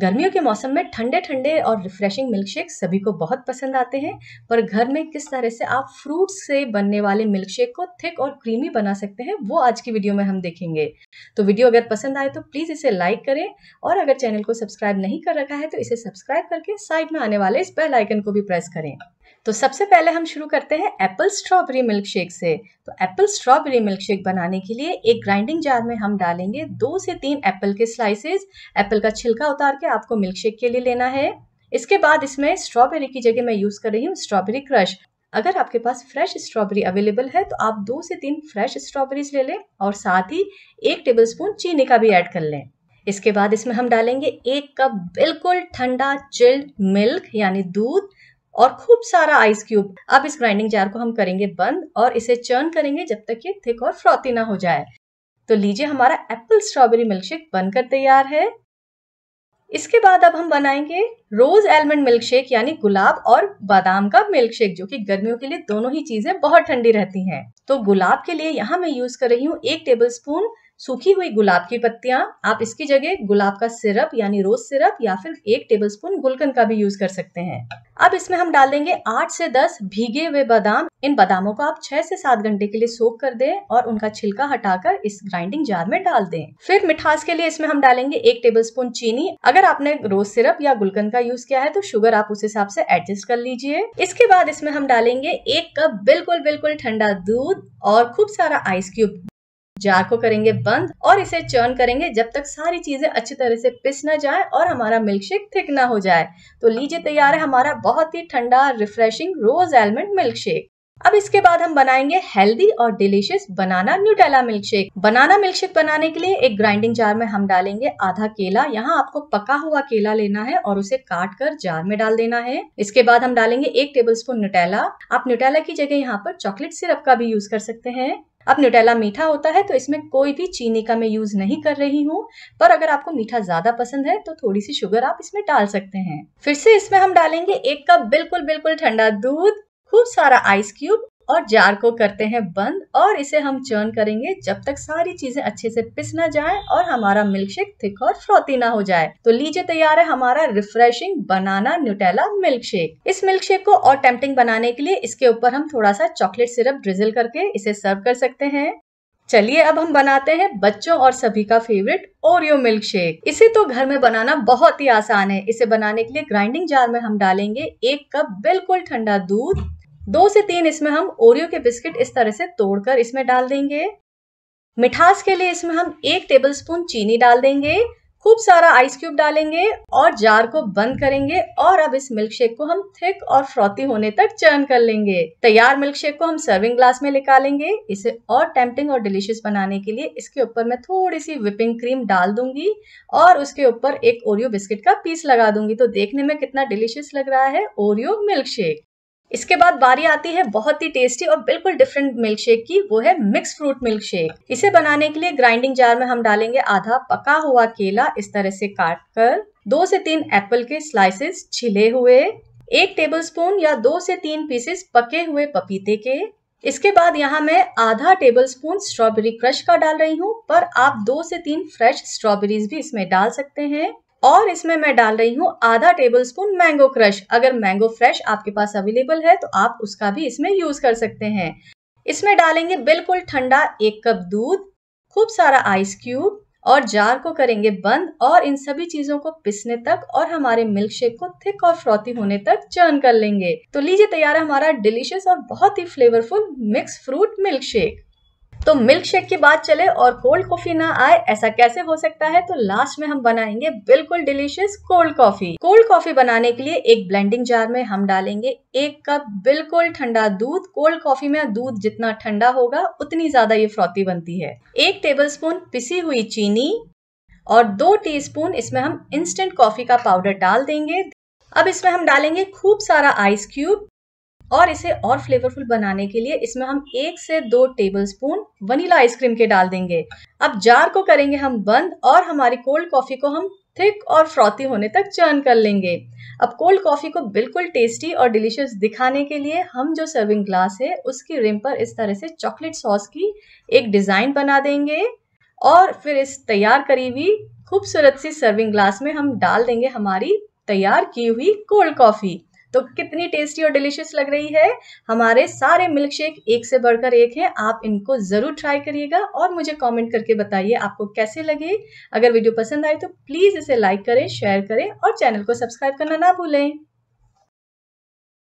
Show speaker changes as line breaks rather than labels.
गर्मियों के मौसम में ठंडे ठंडे और रिफ्रेशिंग मिल्क शेक सभी को बहुत पसंद आते हैं पर घर में किस तरह से आप फ्रूट्स से बनने वाले मिल्क शेक को थिक और क्रीमी बना सकते हैं वो आज की वीडियो में हम देखेंगे तो वीडियो अगर पसंद आए तो प्लीज़ इसे लाइक करें और अगर चैनल को सब्सक्राइब नहीं कर रखा है तो इसे सब्सक्राइब करके साइड में आने वाले इस बेलाइकन को भी प्रेस करें तो सबसे पहले हम शुरू करते हैं एप्पल स्ट्रॉबेरी मिल्क शेक से तो एप्पल स्ट्रॉबेरी मिल्क शेक बनाने के लिए एक ग्राइंडिंग जार में हम डालेंगे दो से तीन एप्पल के स्लाइसेस एप्पल का छिलका उतार के आपको मिल्क शेक के लिए लेना है इसके बाद इसमें स्ट्रॉबेरी की जगह मैं यूज़ कर रही हूँ स्ट्रॉबेरी क्रश अगर आपके पास फ्रेश स्ट्रॉबेरी अवेलेबल है तो आप दो से तीन फ्रेश स्ट्रॉबेरीज ले लें और साथ ही एक टेबलस्पून चीनी का भी ऐड कर लें इसके बाद इसमें हम डालेंगे एक कप बिल्कुल ठंडा चिल्ड मिल्क यानी दूध और खूब सारा आइस क्यूब अब इस ग्राइंडिंग जार को हम करेंगे बंद और इसे चर्न करेंगे जब तक ये थिक और फ्रॉती ना हो जाए तो लीजिए हमारा एप्पल स्ट्रॉबेरी मिल्कशेक बनकर तैयार है इसके बाद अब हम बनाएंगे रोज एलमंड मिल्क शेक यानी गुलाब और बादाम का मिल्क शेक जो कि गर्मियों के लिए दोनों ही चीजें बहुत ठंडी रहती हैं तो गुलाब के लिए यहाँ मैं यूज कर रही हूँ एक टेबल स्पून सूखी हुई गुलाब की पत्तियां आप इसकी जगह गुलाब का सिरप यानी रोज सिरप या फिर एक टेबल स्पून गुलकंद का भी यूज कर सकते हैं अब इसमें हम डाल देंगे आठ से दस भीगे हुए बादाम इन बादामों को आप छह से सात घंटे के लिए सोख कर दें और उनका छिलका हटाकर इस ग्राइंडिंग जार में डाल दें फिर मिठास के लिए इसमें हम डालेंगे एक टेबल स्पून चीनी अगर आपने रोज सिरप या गुलकंद का यूज किया है तो शुगर आप उस हिसाब से एडजस्ट कर लीजिए इसके बाद इसमें हम डालेंगे एक कप बिल्कुल बिल्कुल ठंडा दूध और खूब सारा आइस क्यूब जार को करेंगे बंद और इसे चर्न करेंगे जब तक सारी चीजें अच्छी तरह से पिस ना जाए और हमारा मिल्क शेक थिक ना हो जाए तो लीजिए तैयार है हमारा बहुत ही ठंडा refreshing rose almond milk shake अब इसके बाद हम बनाएंगे हेल्दी और delicious banana Nutella milkshake banana milkshake बनाने के लिए एक ग्राइंडिंग जार में हम डालेंगे आधा केला यहाँ आपको पका हुआ केला लेना है और उसे काट कर जार में डाल देना है इसके बाद हम डालेंगे एक टेबल स्पून न्यूटेला आप न्यूटेला की जगह यहाँ पर चॉकलेट सिरप का भी यूज कर सकते हैं अब न्यूटेला मीठा होता है तो इसमें कोई भी चीनी का मैं यूज नहीं कर रही हूँ पर अगर आपको मीठा ज्यादा पसंद है तो थोड़ी सी शुगर आप इसमें डाल सकते हैं फिर से इसमें हम डालेंगे एक कप बिल्कुल बिल्कुल ठंडा दूध खूब सारा आइस क्यूब और जार को करते हैं बंद और इसे हम चर्न करेंगे जब तक सारी चीजें अच्छे से पिस ना जाए और हमारा मिल्क शेक थिक और फ्रोती ना हो जाए तो लीजिए तैयार है हमारा refreshing banana Nutella milk shake इस मिल्क शेक को और टेम्पटिंग बनाने के लिए इसके ऊपर हम थोड़ा सा चॉकलेट सिरप ड्रिजल करके इसे सर्व कर सकते हैं चलिए अब हम बनाते हैं बच्चों और सभी का फेवरेट ओरियो मिल्क शेक इसे तो घर में बनाना बहुत ही आसान है इसे बनाने के लिए ग्राइंडिंग जार में हम डालेंगे एक कप बिल्कुल ठंडा दूध दो से तीन इसमें हम ओरियो के बिस्किट इस तरह से तोड़कर इसमें डाल देंगे मिठास के लिए इसमें हम एक टेबलस्पून चीनी डाल देंगे खूब सारा आइस क्यूब डालेंगे और जार को बंद करेंगे और अब इस मिल्क शेक को हम थिक और फ्रॉती होने तक चर्न कर लेंगे तैयार मिल्क शेक को हम सर्विंग ग्लास में निकालेंगे इसे और टेम्पटिंग और डिलीशियस बनाने के लिए इसके ऊपर मैं थोड़ी सी विपिंग क्रीम डाल दूंगी और उसके ऊपर एक ओरियो बिस्किट का पीस लगा दूंगी तो देखने में कितना डिलीशियस लग रहा है ओरियो मिल्क शेक इसके बाद बारी आती है बहुत ही टेस्टी और बिल्कुल डिफरेंट मिल्क शेक की वो है मिक्स फ्रूट मिल्क शेक इसे बनाने के लिए ग्राइंडिंग जार में हम डालेंगे आधा पका हुआ केला इस तरह से काट कर दो से तीन एप्पल के स्लाइसेस छिले हुए एक टेबलस्पून या दो से तीन पीसेस पके हुए पपीते के इसके बाद यहाँ मैं आधा टेबल स्पून स्ट्रॉबेरी क्रश का डाल रही हूँ पर आप दो से तीन फ्रेश स्ट्रॉबेरीज भी इसमें डाल सकते हैं और इसमें मैं डाल रही हूँ आधा टेबल स्पून मैंगो क्रश अगर मैंगो फ्रेश आपके पास अवेलेबल है तो आप उसका भी इसमें यूज कर सकते हैं इसमें डालेंगे बिल्कुल ठंडा एक कप दूध खूब सारा आइस क्यूब और जार को करेंगे बंद और इन सभी चीजों को पिसने तक और हमारे मिल्क शेक को थिक और फ्रॉथी होने तक चर्न कर लेंगे तो लीजिए तैयार है हमारा डिलीशियस और बहुत ही flavourful mix fruit milk shake तो मिल्क शेक की बात चले और कोल्ड कॉफी ना आए ऐसा कैसे हो सकता है तो लास्ट में हम बनाएंगे बिल्कुल delicious cold coffee cold coffee बनाने के लिए एक ब्लेंडिंग जार में हम डालेंगे एक कप बिल्कुल ठंडा दूध कोल्ड कॉफी में दूध जितना ठंडा होगा उतनी ज्यादा ये फ्रॉती बनती है एक स्पून पिसी हुई चीनी और दो टी इसमें हम इंस्टेंट कॉफी का पाउडर डाल देंगे अब इसमें हम डालेंगे खूब सारा आइस क्यूब और इसे और फ्लेवरफुल बनाने के लिए इसमें हम एक से दो टेबल स्पून वनीला आइसक्रीम के डाल देंगे अब जार को करेंगे हम बंद और हमारी कोल्ड कॉफ़ी को हम थिक और फ्रॉती होने तक चर्न कर लेंगे अब कोल्ड कॉफ़ी को बिल्कुल टेस्टी और डिलीशियस दिखाने के लिए हम जो सर्विंग ग्लास है उसकी रिम पर इस तरह से चॉकलेट सॉस की एक डिज़ाइन बना देंगे और फिर इस तैयार करी हुई खूबसूरत सी सर्विंग ग्लास में हम डाल देंगे हमारी तैयार की हुई कोल्ड कॉफ़ी तो कितनी टेस्टी और डिलीशियस लग रही है हमारे सारे मिल्क शेक एक से बढ़कर एक हैं आप इनको ज़रूर ट्राई करिएगा और मुझे कमेंट करके बताइए आपको कैसे लगे अगर वीडियो पसंद आए तो प्लीज़ इसे लाइक करें शेयर करें और चैनल को सब्सक्राइब करना ना भूलें